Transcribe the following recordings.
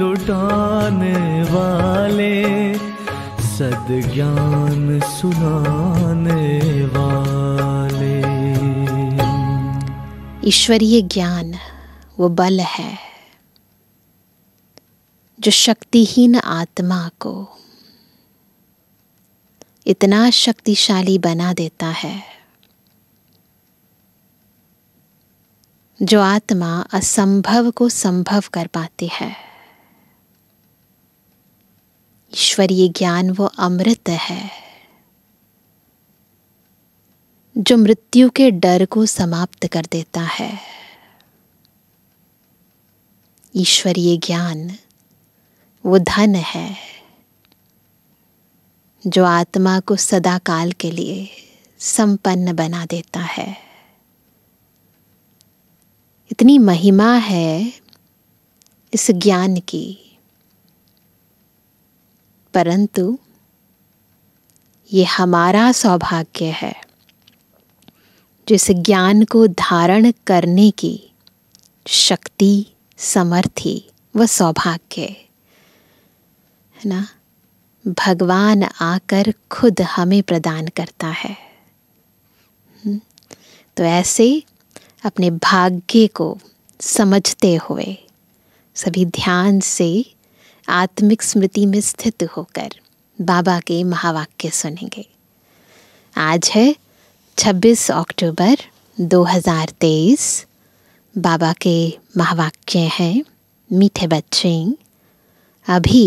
लुटाने वाले ज्ञान सुनाने वाले ईश्वरीय ज्ञान वो बल है जो शक्तिहीन आत्मा को इतना शक्तिशाली बना देता है जो आत्मा असंभव को संभव कर पाती है ईश्वरीय ज्ञान वो अमृत है जो मृत्यु के डर को समाप्त कर देता है ईश्वरीय ज्ञान वो धन है जो आत्मा को सदाकाल के लिए संपन्न बना देता है इतनी महिमा है इस ज्ञान की परंतु ये हमारा सौभाग्य है जिस ज्ञान को धारण करने की शक्ति समर्थी व सौभाग्य है ना भगवान आकर खुद हमें प्रदान करता है हम्म? तो ऐसे अपने भाग्य को समझते हुए सभी ध्यान से आत्मिक स्मृति में स्थित होकर बाबा के महावाक्य सुनेंगे आज है 26 अक्टूबर 2023 बाबा के महावाक्य हैं मीठे बच्चे अभी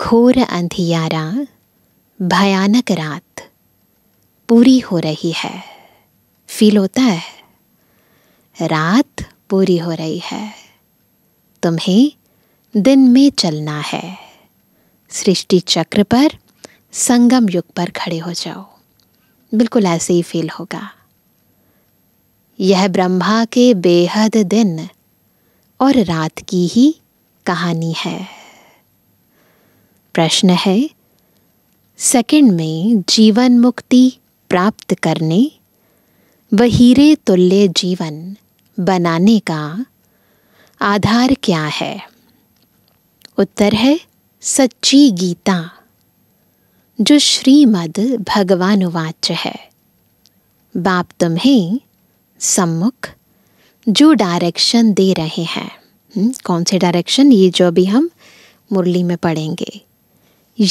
घोर अंधियारा भयानक रात पूरी हो रही है फील होता है रात पूरी हो रही है तुम्हें दिन में चलना है सृष्टि चक्र पर संगम युग पर खड़े हो जाओ बिल्कुल ऐसे ही फील होगा यह ब्रह्मा के बेहद दिन और रात की ही कहानी है प्रश्न है सेकंड में जीवन मुक्ति प्राप्त करने व हीरे तुल्य जीवन बनाने का आधार क्या है उत्तर है सच्ची गीता जो श्रीमद भगवानुवाच है बाप तुम्हें सम्मुख जो डायरेक्शन दे रहे हैं हम्म, कौन से डायरेक्शन ये जो अभी हम मुरली में पढ़ेंगे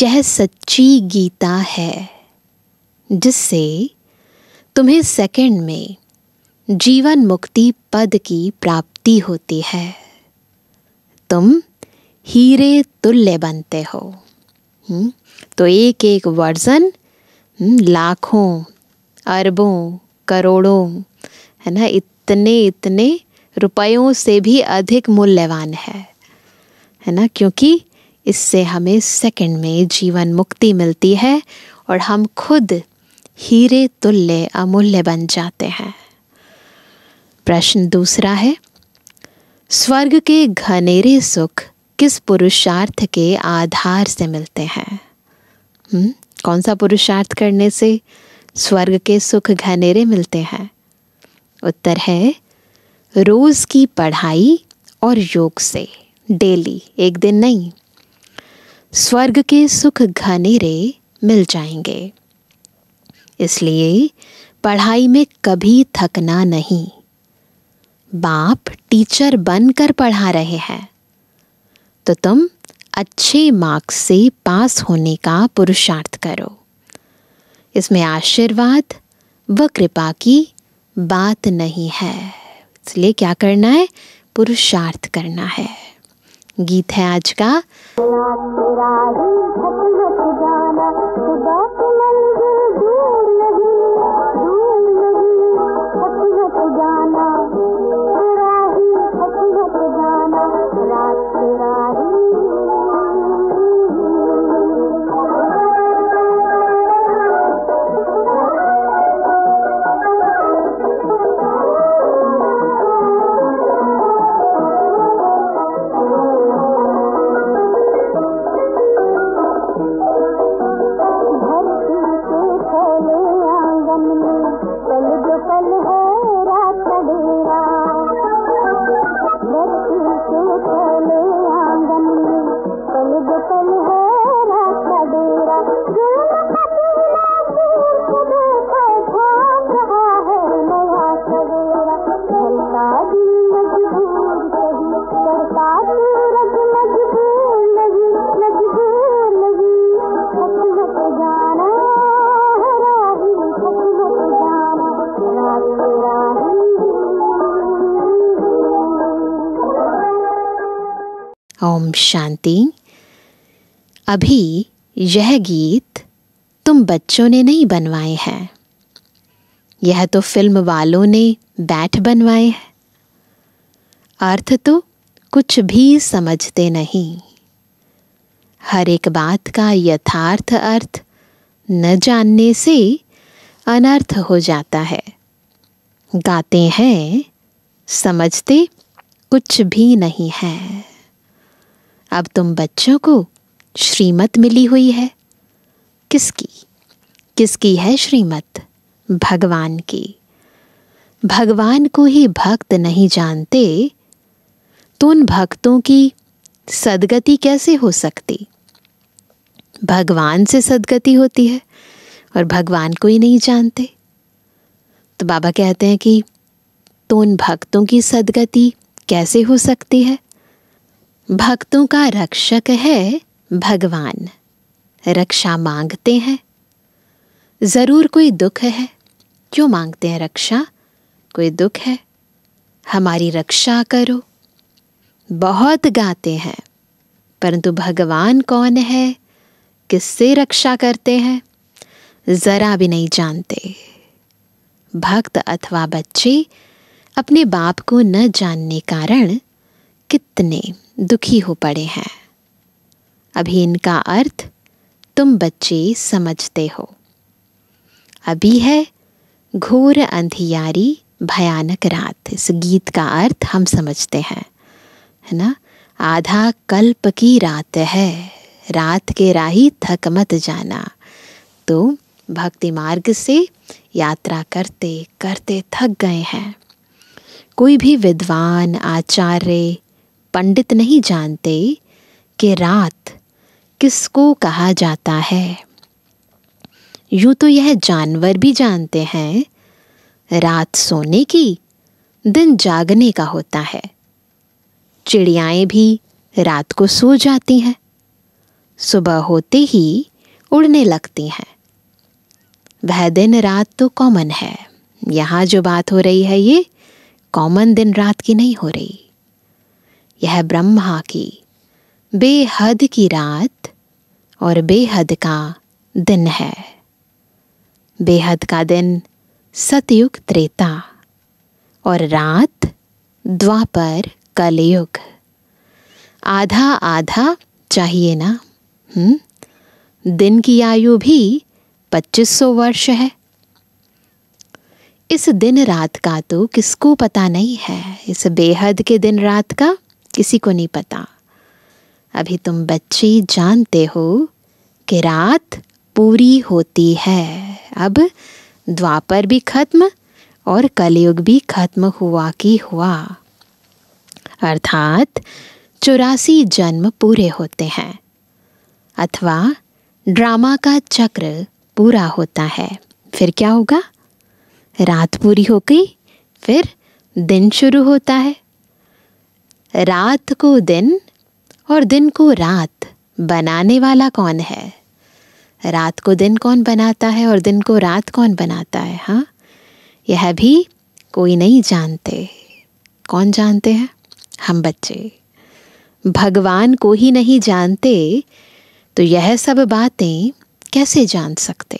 यह सच्ची गीता है जिससे तुम्हें सेकंड में जीवन मुक्ति पद की प्राप्ति होती है तुम हीरे तुल्य बनते हो हुँ? हम्म? तो एक एक वर्जन हम्म, लाखों अरबों करोड़ों है ना इतने इतने रुपयों से भी अधिक मूल्यवान है है ना क्योंकि इससे हमें सेकंड में जीवन मुक्ति मिलती है और हम खुद हीरे तुल्य अमूल्य बन जाते हैं प्रश्न दूसरा है स्वर्ग के घनेरे सुख किस पुरुषार्थ के आधार से मिलते हैं हुँ? हम्म, कौन सा पुरुषार्थ करने से स्वर्ग के सुख घनेरे मिलते हैं उत्तर है रोज़ की पढ़ाई और योग से डेली एक दिन नहीं स्वर्ग के सुख घनेरे मिल जाएंगे इसलिए पढ़ाई में कभी थकना नहीं बाप टीचर बनकर पढ़ा रहे हैं तो तुम अच्छे मार्क्स से पास होने का पुरुषार्थ करो इसमें आशीर्वाद व कृपा की बात नहीं है इसलिए क्या करना है पुरुषार्थ करना है गीत है आज का शांति अभी यह गीत तुम बच्चों ने नहीं बनवाए हैं यह तो फिल्म वालों ने बैट बनवाए हैं अर्थ तो कुछ भी समझते नहीं हर एक बात का यथार्थ अर्थ न जानने से अनर्थ हो जाता है गाते हैं समझते कुछ भी नहीं है अब तुम बच्चों को श्रीमत मिली हुई है किसकी किसकी है श्रीमत भगवान की भगवान को ही भक्त नहीं जानते तो उन भक्तों की सदगति कैसे हो सकती भगवान से सदगति होती है और भगवान को ही नहीं जानते तो बाबा कहते हैं कि तो उन भक्तों की सदगति कैसे हो सकती है भक्तों का रक्षक है भगवान रक्षा मांगते हैं ज़रूर कोई दुख है क्यों मांगते हैं रक्षा कोई दुख है हमारी रक्षा करो बहुत गाते हैं परंतु भगवान कौन है किससे रक्षा करते हैं ज़रा भी नहीं जानते भक्त अथवा बच्चे अपने बाप को न जानने कारण कितने दुखी हो पड़े हैं अभी इनका अर्थ तुम बच्चे समझते हो अभी है घोर अंधियारी भयानक रात इस गीत का अर्थ हम समझते हैं है ना आधा कल्प की रात है रात के राही थक मत जाना तो भक्ति मार्ग से यात्रा करते करते थक गए हैं कोई भी विद्वान आचार्य पंडित नहीं जानते कि रात किसको कहा जाता है यूँ तो यह जानवर भी जानते हैं रात सोने की दिन जागने का होता है चिड़ियाएँ भी रात को सो जाती हैं सुबह होते ही उड़ने लगती हैं वह दिन रात तो कॉमन है यहाँ जो बात हो रही है ये कॉमन दिन रात की नहीं हो रही यह ब्रह्मा की बेहद की रात और बेहद का दिन है बेहद का दिन सतयुग त्रेता और रात द्वापर कलयुग आधा आधा चाहिए ना हम्म दिन की आयु भी 2500 वर्ष है इस दिन रात का तो किसको पता नहीं है इस बेहद के दिन रात का किसी को नहीं पता अभी तुम बच्चे जानते हो कि रात पूरी होती है अब द्वापर भी खत्म और कलयुग भी खत्म हुआ कि हुआ अर्थात चौरासी जन्म पूरे होते हैं अथवा ड्रामा का चक्र पूरा होता है फिर क्या होगा रात पूरी हो गई फिर दिन शुरू होता है रात को दिन और दिन को रात बनाने वाला कौन है रात को दिन कौन बनाता है और दिन को रात कौन बनाता है हाँ यह भी कोई नहीं जानते कौन जानते हैं हम बच्चे भगवान को ही नहीं जानते तो यह सब बातें कैसे जान सकते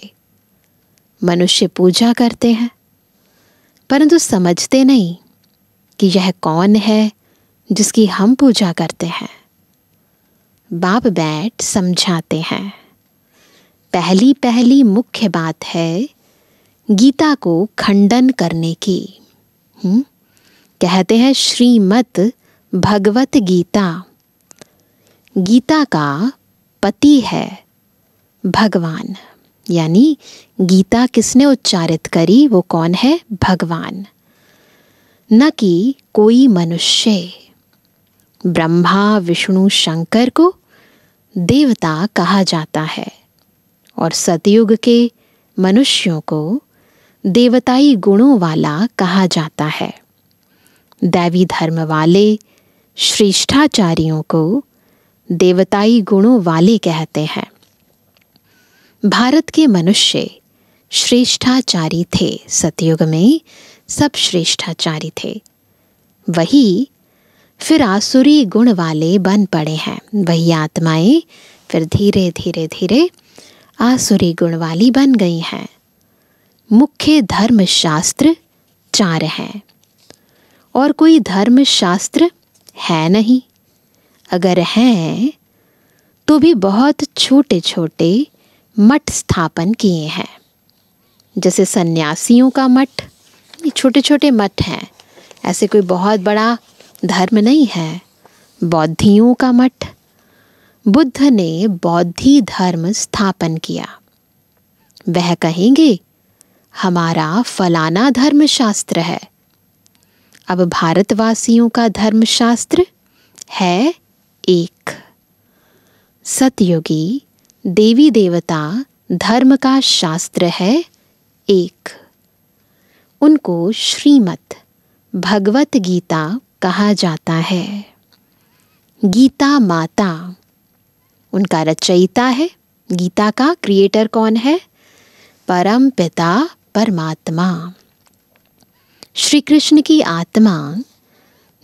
मनुष्य पूजा करते हैं परंतु समझते नहीं कि यह कौन है जिसकी हम पूजा करते हैं बाप बैठ समझाते हैं पहली पहली मुख्य बात है गीता को खंडन करने की हुँ? कहते हैं श्रीमत भगवत गीता गीता का पति है भगवान यानी गीता किसने उच्चारित करी वो कौन है भगवान न कि कोई मनुष्य ब्रह्मा विष्णु शंकर को देवता कहा जाता है और सतयुग के मनुष्यों को देवताई गुणों वाला कहा जाता है दैवी धर्म वाले श्रेष्ठाचार्यों को देवताई गुणों वाले कहते हैं भारत के मनुष्य श्रेष्ठाचारी थे सतयुग में सब श्रेष्ठाचारी थे वही फिर आसुरी गुण वाले बन पड़े हैं वही आत्माएं फिर धीरे धीरे धीरे आसुरी गुण वाली बन गई हैं मुख्य धर्म शास्त्र चार हैं और कोई धर्म शास्त्र है नहीं अगर हैं तो भी बहुत छोटे छोटे मठ स्थापन किए हैं जैसे सन्यासियों का मठ ये छोटे छोटे मठ हैं ऐसे कोई बहुत बड़ा धर्म नहीं है बौद्धियों का मठ बुद्ध ने बौद्धि धर्म स्थापन किया वह कहेंगे हमारा फलाना धर्मशास्त्र है अब भारतवासियों का धर्मशास्त्र है एक सतयुगी देवी देवता धर्म का शास्त्र है एक उनको श्रीमत भगवत गीता कहा जाता है गीता माता उनका रचयिता है गीता का क्रिएटर कौन है परम पिता परमात्मा श्री कृष्ण की आत्मा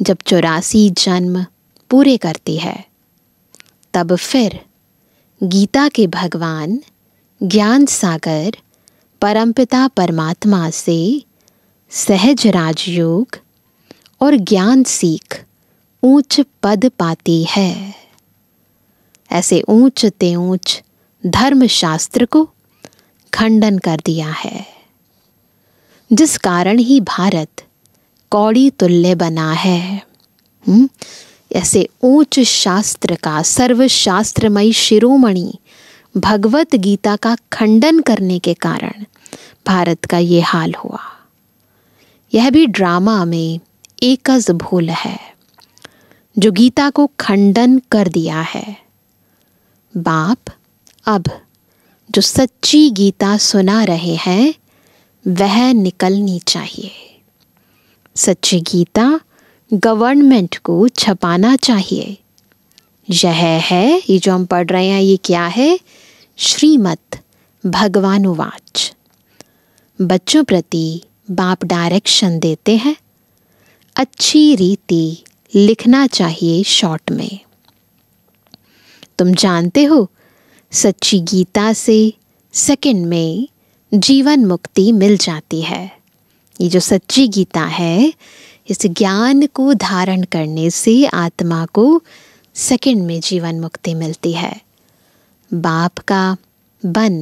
जब चौरासी जन्म पूरे करती है तब फिर गीता के भगवान ज्ञान सागर परमपिता परमात्मा से सहज राजयोग और ज्ञान सीख ऊंच पद पाती है ऐसे ऊंच ते ऊंच धर्मशास्त्र को खंडन कर दिया है जिस कारण ही भारत कौड़ी तुल्य बना है हम्म? ऐसे ऊंच शास्त्र का सर्वशास्त्रमयी शिरोमणि भगवत गीता का खंडन करने के कारण भारत का ये हाल हुआ यह भी ड्रामा में एकज भूल है जो गीता को खंडन कर दिया है बाप अब जो सच्ची गीता सुना रहे हैं वह निकलनी चाहिए सच्ची गीता गवर्नमेंट को छपाना चाहिए यह है ये जो हम पढ़ रहे हैं ये क्या है श्रीमत भगवानुवाच बच्चों प्रति बाप डायरेक्शन देते हैं अच्छी रीति लिखना चाहिए शॉर्ट में तुम जानते हो सच्ची गीता से सेकंड में जीवन मुक्ति मिल जाती है ये जो सच्ची गीता है इस ज्ञान को धारण करने से आत्मा को सेकंड में जीवन मुक्ति मिलती है बाप का बन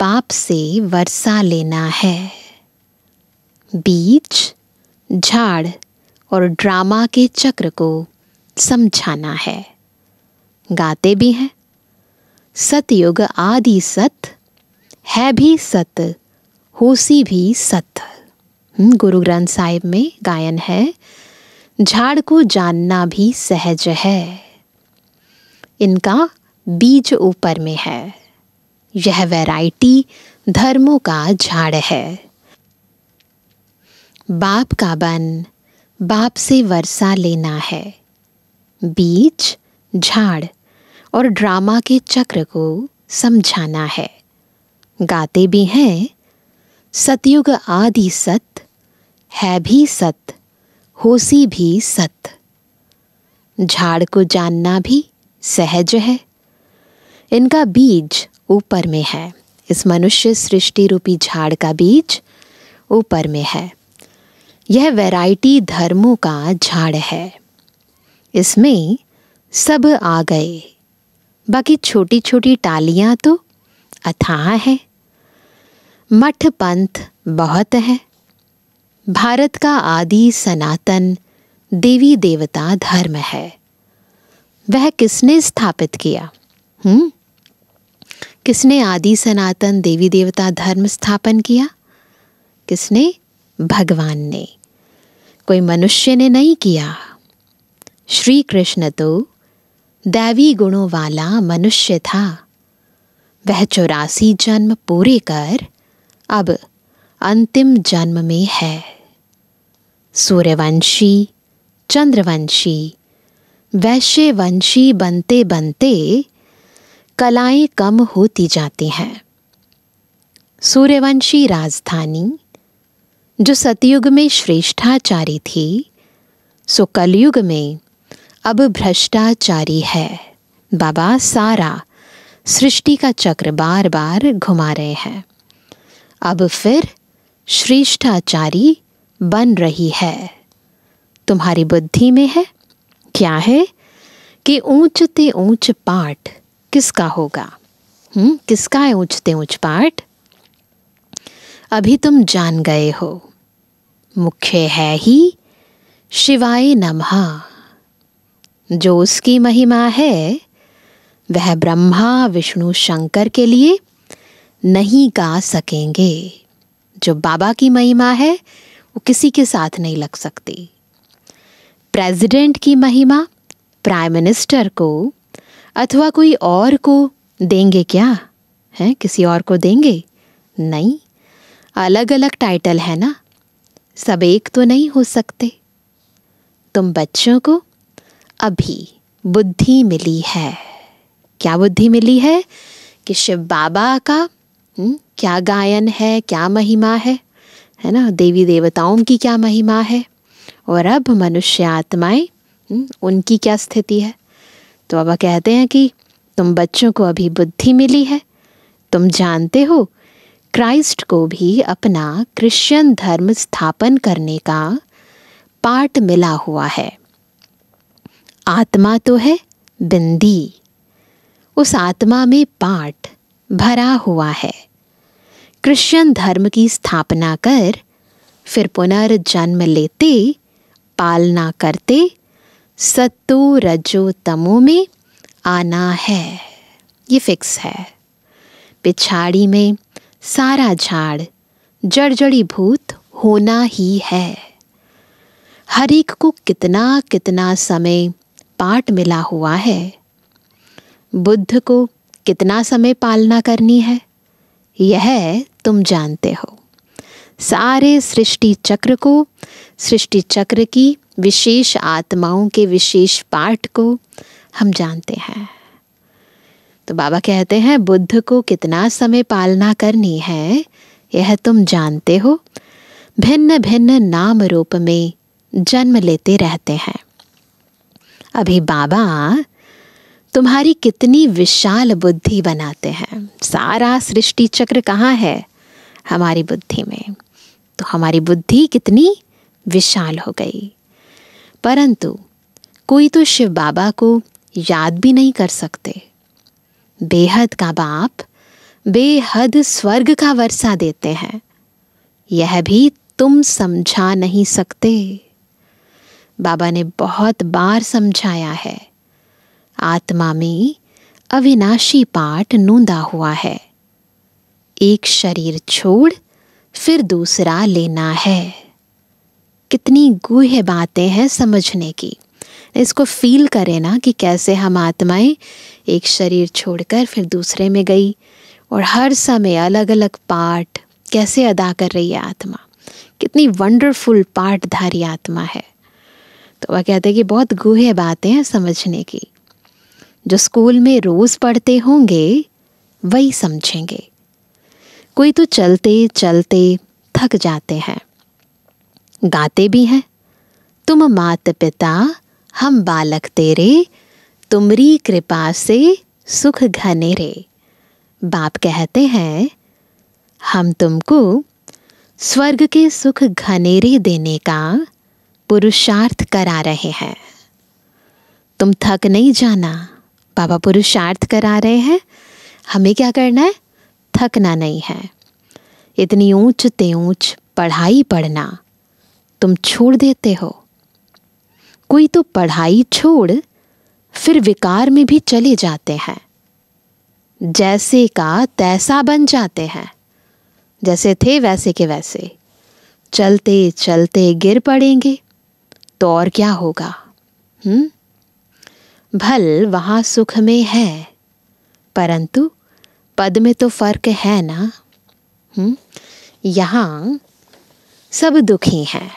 बाप से वर्षा लेना है बीच झाड़ और ड्रामा के चक्र को समझाना है गाते भी हैं सतयुग आदि सत है भी सत होसी भी सत हम्म, गुरु ग्रंथ साहिब में गायन है झाड़ को जानना भी सहज है इनका बीज ऊपर में है यह वैरायटी धर्मों का झाड़ है बाप का बन बाप से वर्षा लेना है बीज झाड़ और ड्रामा के चक्र को समझाना है गाते भी हैं सतयुग आदि सत है भी सत होसी भी सत झाड़ को जानना भी सहज है इनका बीज ऊपर में है इस मनुष्य सृष्टि रूपी झाड़ का बीज ऊपर में है यह वैरायटी धर्मों का झाड़ है इसमें सब आ गए बाकी छोटी छोटी टालियां तो अथाह है मठ पंथ बहुत है भारत का आदि सनातन देवी देवता धर्म है वह किसने स्थापित किया हम्म किसने आदि सनातन देवी देवता धर्म स्थापन किया किसने भगवान ने कोई मनुष्य ने नहीं किया श्री कृष्ण तो दैवी गुणों वाला मनुष्य था वह चौरासी जन्म पूरे कर अब अंतिम जन्म में है सूर्यवंशी चंद्रवंशी वैश्यवंशी बनते बनते कलाएं कम होती जाती हैं सूर्यवंशी राजधानी जो सतयुग में श्रेष्ठाचारी थी सो कलयुग में अब भ्रष्टाचारी है बाबा सारा सृष्टि का चक्र बार बार घुमा रहे हैं अब फिर श्रेष्ठाचारी बन रही है तुम्हारी बुद्धि में है क्या है कि ऊंचते ऊंच पाठ किसका होगा हम्म किसका है ऊंचते ऊंच पाठ अभी तुम जान गए हो मुख्य है ही शिवाय नमः जो उसकी महिमा है वह ब्रह्मा विष्णु शंकर के लिए नहीं गा सकेंगे जो बाबा की महिमा है वो किसी के साथ नहीं लग सकती प्रेसिडेंट की महिमा प्राइम मिनिस्टर को अथवा कोई और को देंगे क्या है किसी और को देंगे नहीं अलग अलग टाइटल है ना सब एक तो नहीं हो सकते तुम बच्चों को अभी बुद्धि मिली है क्या बुद्धि मिली है कि शिव बाबा का हुँ? हम्म, क्या गायन है क्या महिमा है है ना देवी देवताओं की क्या महिमा है और अब मनुष्य आत्माएं हम्म, उनकी क्या स्थिति है तो अब कहते हैं कि तुम बच्चों को अभी बुद्धि मिली है तुम जानते हो क्राइस्ट को भी अपना क्रिश्चियन धर्म स्थापन करने का पाठ मिला हुआ है आत्मा तो है बिंदी उस आत्मा में पाठ भरा हुआ है क्रिश्चियन धर्म की स्थापना कर फिर पुनर्जन्म लेते पालना करते सत्तो रजो तमो में आना है ये फिक्स है पिछाड़ी में सारा झाड़ जड़जड़ी भूत होना ही है हर एक को कितना कितना समय पाठ मिला हुआ है बुद्ध को कितना समय पालना करनी है यह तुम जानते हो सारे सृष्टि चक्र को सृष्टि चक्र की विशेष आत्माओं के विशेष पाठ को हम जानते हैं तो बाबा कहते हैं बुद्ध को कितना समय पालना करनी है यह तुम जानते हो भिन्न भिन्न नाम रूप में जन्म लेते रहते हैं अभी बाबा तुम्हारी कितनी विशाल बुद्धि बनाते हैं सारा सृष्टि चक्र कहाँ है हमारी बुद्धि में तो हमारी बुद्धि कितनी विशाल हो गई परंतु कोई तो शिव बाबा को याद भी नहीं कर सकते बेहद का बाप बेहद स्वर्ग का वर्षा देते हैं यह भी तुम समझा नहीं सकते बाबा ने बहुत बार समझाया है आत्मा में अविनाशी पाठ नूंदा हुआ है एक शरीर छोड़ फिर दूसरा लेना है कितनी गूह बातें हैं समझने की इसको फील करें ना कि कैसे हम आत्माएं एक शरीर छोड़कर फिर दूसरे में गई और हर समय अलग अलग पार्ट कैसे अदा कर रही है आत्मा कितनी वंडरफुल पार्टधारी आत्मा है तो वह कहते हैं कि बहुत गुहे बातें हैं समझने की जो स्कूल में रोज़ पढ़ते होंगे वही समझेंगे कोई तो चलते चलते थक जाते हैं गाते भी हैं तुम मात पिता हम बालक तेरे तुमरी कृपा से सुख घने रे बाप कहते हैं हम तुमको स्वर्ग के सुख घनेरे देने का पुरुषार्थ करा रहे हैं तुम थक नहीं जाना बाबा पुरुषार्थ करा रहे हैं हमें क्या करना है थकना नहीं है इतनी ऊंच ते ऊंच पढ़ाई पढ़ना तुम छोड़ देते हो कोई तो पढ़ाई छोड़ फिर विकार में भी चले जाते हैं जैसे का तैसा बन जाते हैं जैसे थे वैसे के वैसे चलते चलते गिर पड़ेंगे तो और क्या होगा हम्म भल वहाँ सुख में है परंतु पद में तो फर्क है ना हम्म यहाँ सब दुखी हैं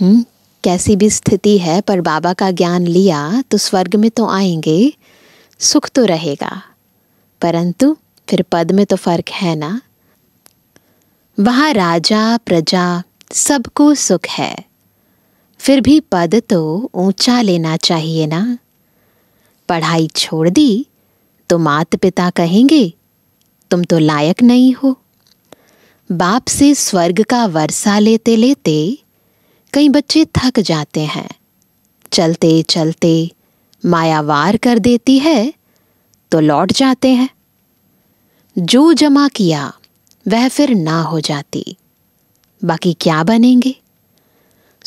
हम्म कैसी भी स्थिति है पर बाबा का ज्ञान लिया तो स्वर्ग में तो आएंगे सुख तो रहेगा परंतु फिर पद में तो फर्क है ना वहाँ राजा प्रजा सबको सुख है फिर भी पद तो ऊंचा लेना चाहिए ना पढ़ाई छोड़ दी तो मात पिता कहेंगे तुम तो लायक नहीं हो बाप से स्वर्ग का वर्षा लेते लेते कई बच्चे थक जाते हैं चलते चलते मायावार कर देती है तो लौट जाते हैं जो जमा किया वह फिर ना हो जाती बाकी क्या बनेंगे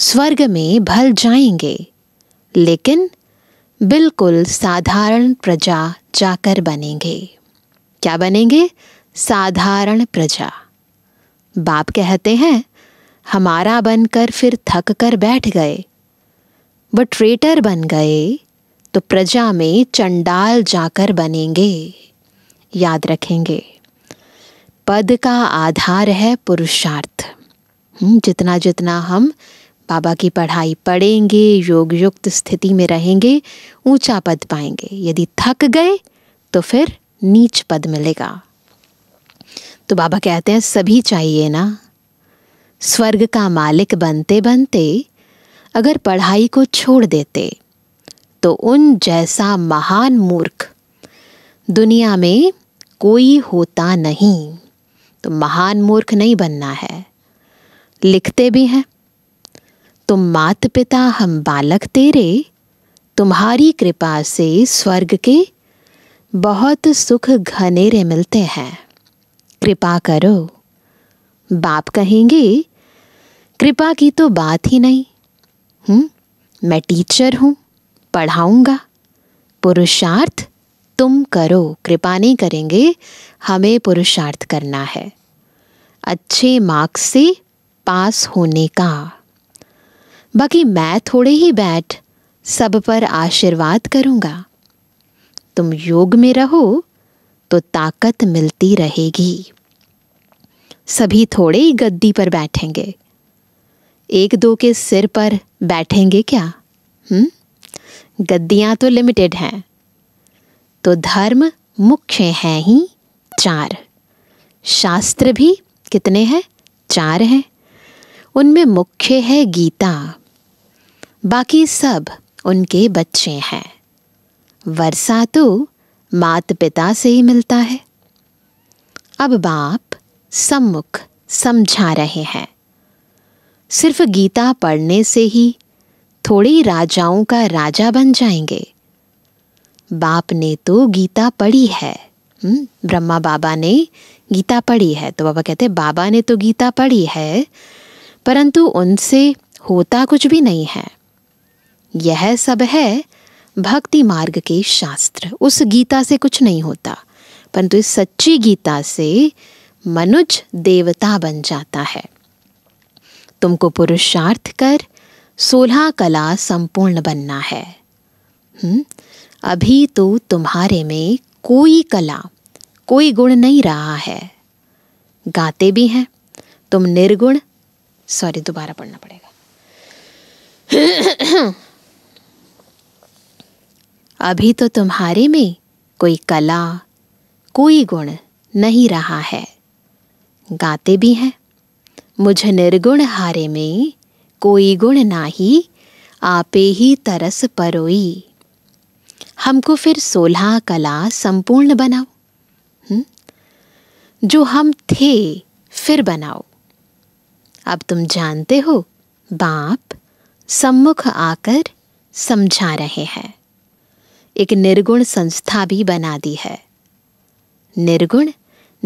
स्वर्ग में भल जाएंगे लेकिन बिल्कुल साधारण प्रजा जाकर बनेंगे क्या बनेंगे साधारण प्रजा बाप कहते हैं हमारा बनकर फिर थक कर बैठ गए ट्रेटर बन गए तो प्रजा में चंडाल जाकर बनेंगे याद रखेंगे पद का आधार है पुरुषार्थ हम्म, जितना जितना हम बाबा की पढ़ाई पढ़ेंगे योग युक्त स्थिति में रहेंगे ऊंचा पद पाएंगे यदि थक गए तो फिर नीच पद मिलेगा तो बाबा कहते हैं सभी चाहिए ना स्वर्ग का मालिक बनते बनते अगर पढ़ाई को छोड़ देते तो उन जैसा महान मूर्ख दुनिया में कोई होता नहीं तो महान मूर्ख नहीं बनना है लिखते भी हैं तुम मात पिता हम बालक तेरे तुम्हारी कृपा से स्वर्ग के बहुत सुख घनेरे मिलते हैं कृपा करो बाप कहेंगे कृपा की तो बात ही नहीं हूँ हम्म, मैं टीचर हूँ पढ़ाऊँगा पुरुषार्थ तुम करो कृपा नहीं करेंगे हमें पुरुषार्थ करना है अच्छे मार्क्स से पास होने का बाकी मैं थोड़े ही बैठ सब पर आशीर्वाद करूँगा तुम योग में रहो तो ताकत मिलती रहेगी सभी थोड़े ही गद्दी पर बैठेंगे एक दो के सिर पर बैठेंगे क्या हम्म गद्दियाँ तो लिमिटेड हैं तो धर्म मुख्य हैं ही चार शास्त्र भी कितने हैं चार हैं उनमें मुख्य है गीता बाकी सब उनके बच्चे हैं वर्षा तो मात पिता से ही मिलता है अब बाप सम्मुख समझा रहे हैं सिर्फ गीता पढ़ने से ही थोड़े राजाओं का राजा बन जाएंगे बाप ने तो गीता पढ़ी है हुँ? हम्म, ब्रह्मा बाबा ने गीता पढ़ी है तो बाबा कहते बाबा ने तो गीता पढ़ी है परंतु उनसे होता कुछ भी नहीं है यह सब है भक्ति मार्ग के शास्त्र उस गीता से कुछ नहीं होता परंतु इस सच्ची गीता से मनुज देवता बन जाता है तुमको पुरुषार्थ कर सोलह कला संपूर्ण बनना है हुँ? हम्म, अभी तो तुम्हारे में कोई कला कोई गुण नहीं रहा है गाते भी हैं तुम निर्गुण सॉरी दोबारा पढ़ना पड़ेगा अभी तो तुम्हारे में कोई कला कोई गुण नहीं रहा है गाते भी हैं मुझ निर्गुण हारे में कोई गुण नाही आपे ही तरस परोई हमको फिर सोलह कला संपूर्ण बनाओ हुँ? जो हम थे फिर बनाओ अब तुम जानते हो बाप सम्मुख आकर समझा रहे हैं एक निर्गुण संस्था भी बना दी है निर्गुण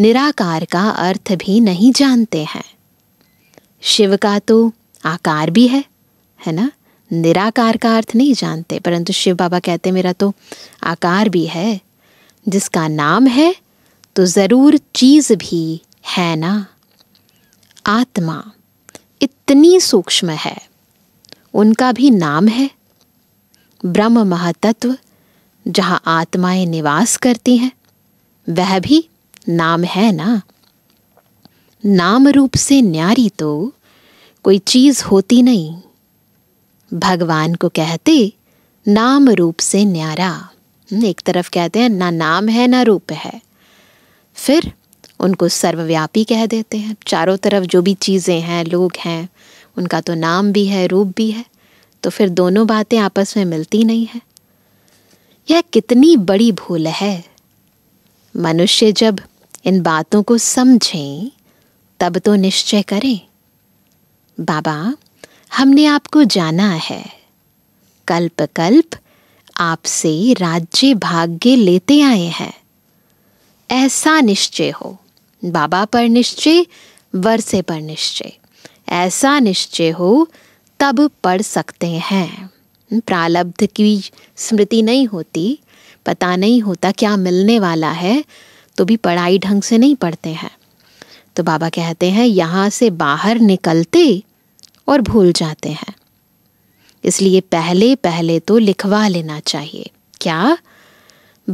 निराकार का अर्थ भी नहीं जानते हैं शिव का तो आकार भी है है ना निराकार का अर्थ नहीं जानते परंतु शिव बाबा कहते मेरा तो आकार भी है जिसका नाम है तो ज़रूर चीज़ भी है ना आत्मा इतनी सूक्ष्म है उनका भी नाम है ब्रह्म महातत्व जहाँ आत्माएं निवास करती हैं वह भी नाम है ना नाम रूप से न्यारी तो कोई चीज होती नहीं भगवान को कहते नाम रूप से न्यारा हम्म, एक तरफ कहते हैं ना नाम है ना रूप है फिर उनको सर्वव्यापी कह देते हैं चारों तरफ जो भी चीज़ें हैं लोग हैं उनका तो नाम भी है रूप भी है तो फिर दोनों बातें आपस में मिलती नहीं है यह कितनी बड़ी भूल है मनुष्य जब इन बातों को समझें तब तो निश्चय करें बाबा हमने आपको जाना है कल्प कल्प आपसे राज्य भाग्य लेते आए हैं ऐसा निश्चय हो बाबा पर निश्चय वर्षे पर निश्चय ऐसा निश्चय हो तब पढ़ सकते हैं प्रालब्ध की स्मृति नहीं होती पता नहीं होता क्या मिलने वाला है तो भी पढ़ाई ढंग से नहीं पढ़ते हैं तो बाबा कहते हैं यहाँ से बाहर निकलते और भूल जाते हैं इसलिए पहले पहले तो लिखवा लेना चाहिए क्या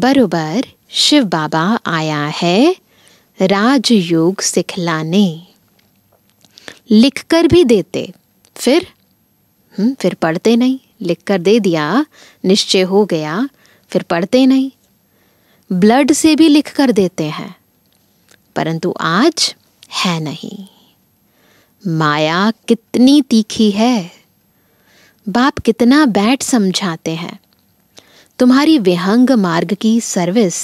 बरोबर शिव बाबा आया है राजयोग सिखलाने लिखकर भी देते फिर हम्म, फिर पढ़ते नहीं लिख कर दे दिया निश्चय हो गया फिर पढ़ते नहीं ब्लड से भी लिख कर देते हैं परंतु आज है नहीं माया कितनी तीखी है बाप कितना बैठ समझाते हैं तुम्हारी विहंग मार्ग की सर्विस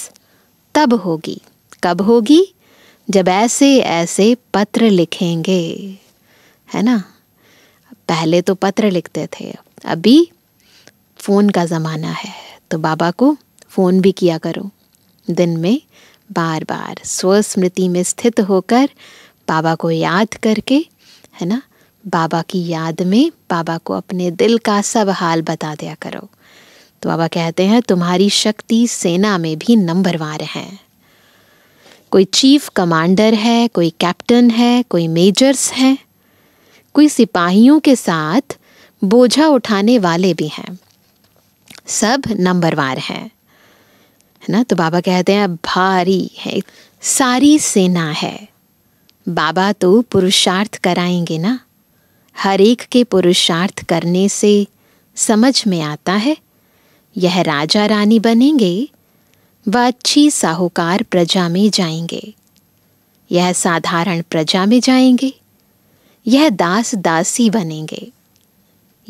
तब होगी कब होगी जब ऐसे ऐसे पत्र लिखेंगे है ना पहले तो पत्र लिखते थे अभी फ़ोन का ज़माना है तो बाबा को फ़ोन भी किया करो दिन में बार बार स्वस्मृति में स्थित होकर बाबा को याद करके है ना बाबा की याद में बाबा को अपने दिल का सब हाल बता दिया करो तो बाबा कहते हैं तुम्हारी शक्ति सेना में भी नंबरवार है कोई चीफ कमांडर है कोई कैप्टन है कोई मेजर्स हैं कोई सिपाहियों के साथ बोझा उठाने वाले भी हैं सब नंबरवार हैं है ना तो बाबा कहते हैं भारी है सारी सेना है बाबा तो पुरुषार्थ कराएंगे ना हर एक के पुरुषार्थ करने से समझ में आता है यह राजा रानी बनेंगे व अच्छी साहूकार प्रजा में जाएंगे यह साधारण प्रजा में जाएंगे यह दास दासी बनेंगे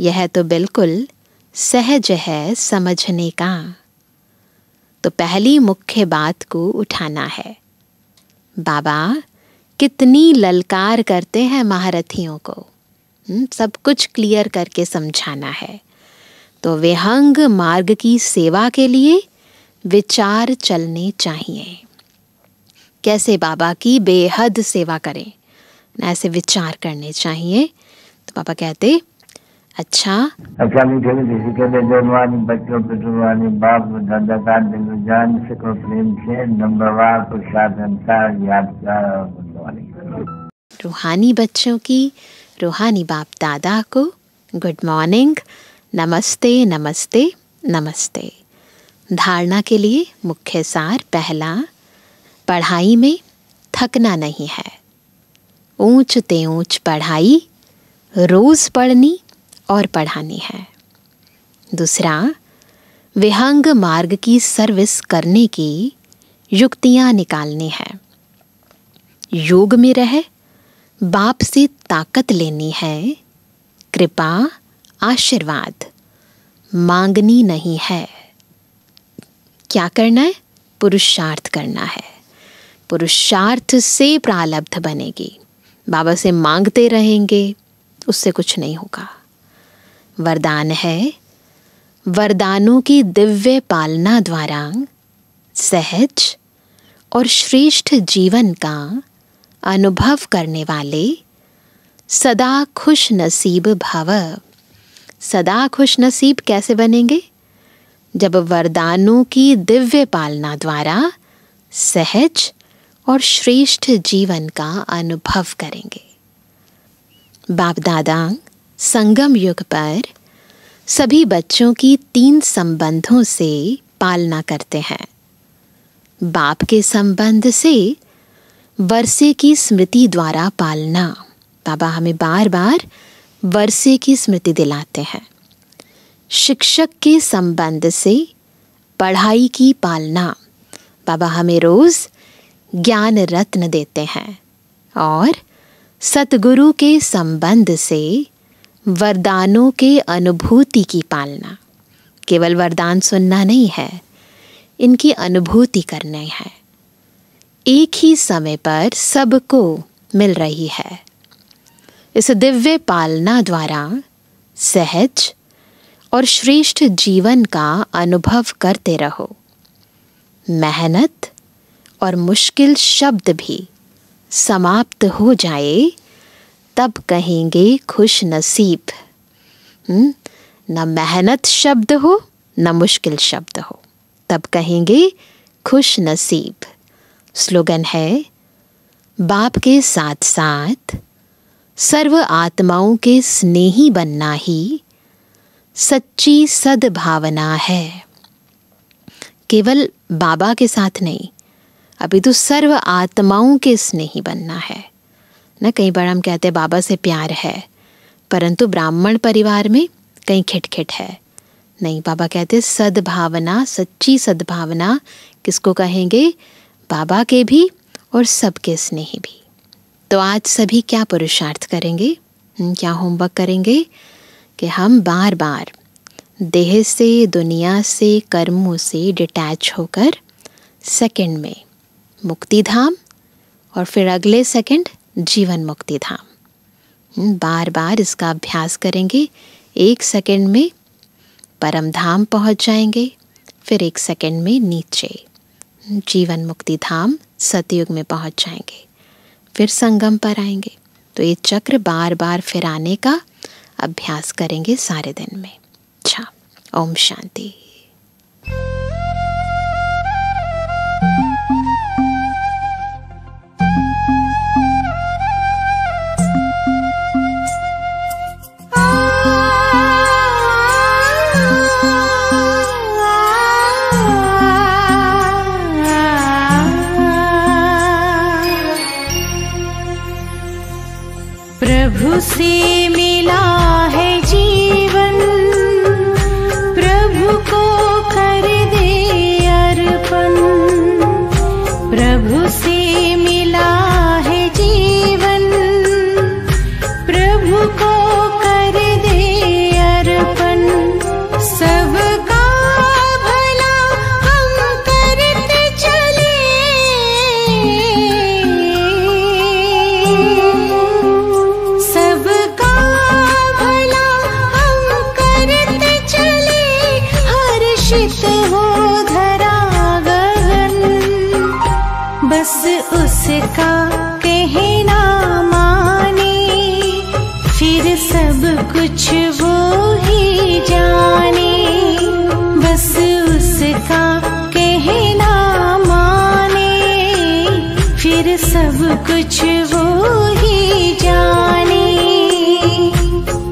यह तो बिल्कुल सहज है समझने का तो पहली मुख्य बात को उठाना है बाबा कितनी ललकार करते हैं महारथियों को हम्म, सब कुछ क्लियर करके समझाना है तो विहंग मार्ग की सेवा के लिए विचार चलने चाहिए कैसे बाबा की बेहद सेवा करें ऐसे विचार करने चाहिए तो पापा कहते अच्छा अच्छा किसी के लिए बच्चों बाप दादा जान से को तो प्रेम से नंबर रूहानी बच्चों की रूहानी बाप दादा को गुड मॉर्निंग नमस्ते नमस्ते नमस्ते धारणा के लिए मुख्य सार पहला पढ़ाई में थकना नहीं है ऊंच ते ऊंच पढ़ाई रोज़ पढ़नी और पढ़ानी है दूसरा विहंग मार्ग की सर्विस करने की युक्तियाँ निकालनी है योग में रह बाप से ताकत लेनी है कृपा आशीर्वाद मांगनी नहीं है क्या करना है पुरुषार्थ करना है पुरुषार्थ से प्रालब्ध बनेगी बाबा से मांगते रहेंगे उससे कुछ नहीं होगा वरदान है वरदानों की दिव्य पालना द्वारा सहज और श्रेष्ठ जीवन का अनुभव करने वाले सदा खुश नसीब भव सदा खुश नसीब कैसे बनेंगे जब वरदानों की दिव्य पालना द्वारा सहज और श्रेष्ठ जीवन का अनुभव करेंगे बाप दादा संगम युग पर सभी बच्चों की तीन संबंधों से पालना करते हैं बाप के संबंध से वर्षे की स्मृति द्वारा पालना बाबा हमें बार बार वर्षे की स्मृति दिलाते हैं शिक्षक के संबंध से पढ़ाई की पालना बाबा हमें रोज़ ज्ञान रत्न देते हैं और सतगुरु के संबंध से वरदानों के अनुभूति की पालना केवल वरदान सुनना नहीं है इनकी अनुभूति करनी है एक ही समय पर सबको मिल रही है इस दिव्य पालना द्वारा सहज और श्रेष्ठ जीवन का अनुभव करते रहो मेहनत और मुश्किल शब्द भी समाप्त हो जाए तब कहेंगे खुश नसीब हम्म, न मेहनत शब्द हो न मुश्किल शब्द हो तब कहेंगे खुश नसीब स्लोगन है बाप के साथ साथ सर्व आत्माओं के स्नेही बनना ही सच्ची सद्भावना है केवल बाबा के साथ नहीं अभी तो सर्व आत्माओं के स्नेही बनना है ना कई बार हम कहते हैं बाबा से प्यार है परंतु ब्राह्मण परिवार में कहीं खिटखिट है नहीं बाबा कहते सद्भावना सच्ची सद्भावना किसको कहेंगे बाबा के भी और सबके स्नेही भी तो आज सभी क्या पुरुषार्थ करेंगे क्या होमवर्क करेंगे कि हम बार बार देह से दुनिया से कर्मों से डिटैच होकर सेकंड में मुक्ति धाम और फिर अगले सेकंड जीवन मुक्ति धाम बार बार इसका अभ्यास करेंगे एक सेकंड में परम धाम पहुंच जाएंगे फिर एक सेकंड में नीचे जीवन मुक्ति धाम सतयुग में पहुंच जाएंगे फिर संगम पर आएंगे तो ये चक्र बार बार फिराने का अभ्यास करेंगे सारे दिन में अच्छा ओम शांति see कुछ वो ही जाने बस उसका कहना माने फिर सब कुछ वो ही जाने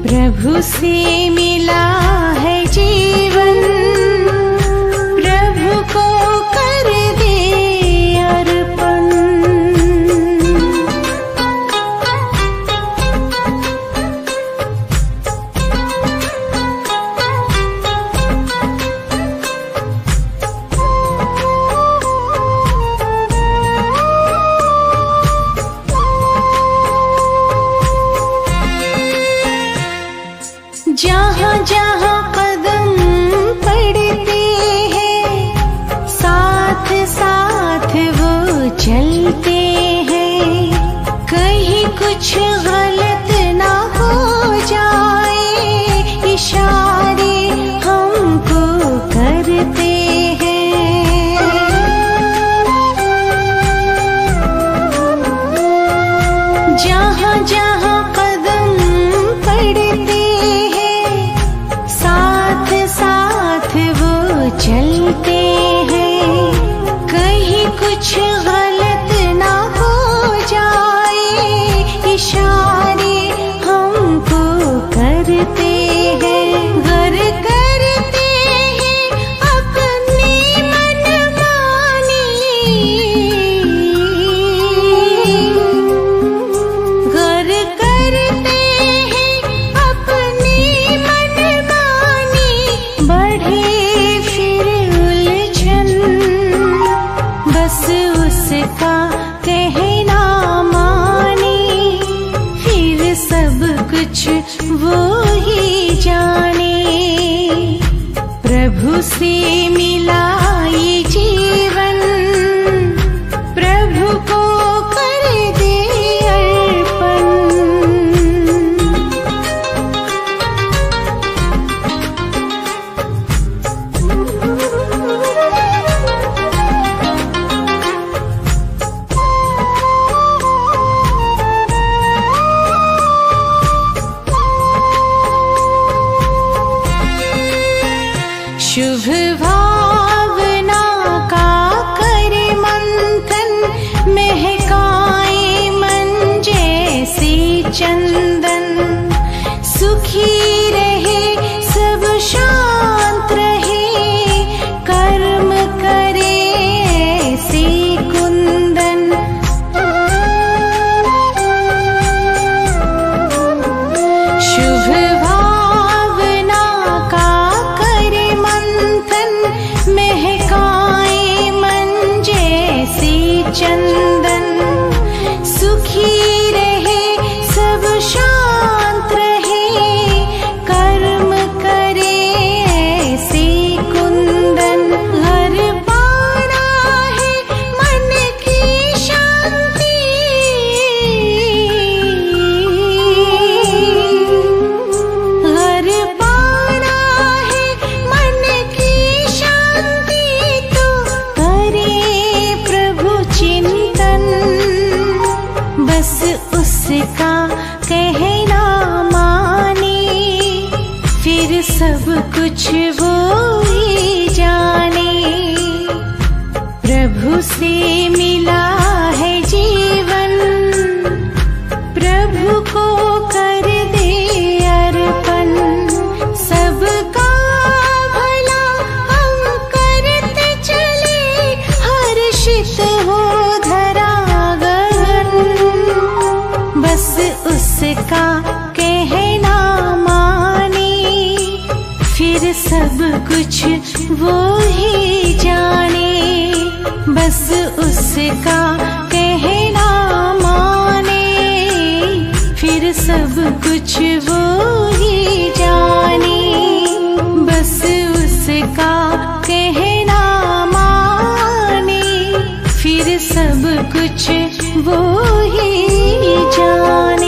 प्रभु से सब कुछ वो ही जाने प्रभु से मिला कुछ वो ही जाने बस उसका कहना माने फिर सब कुछ वो ही जाने बस उसका कहना माने फिर सब कुछ वो ही जाने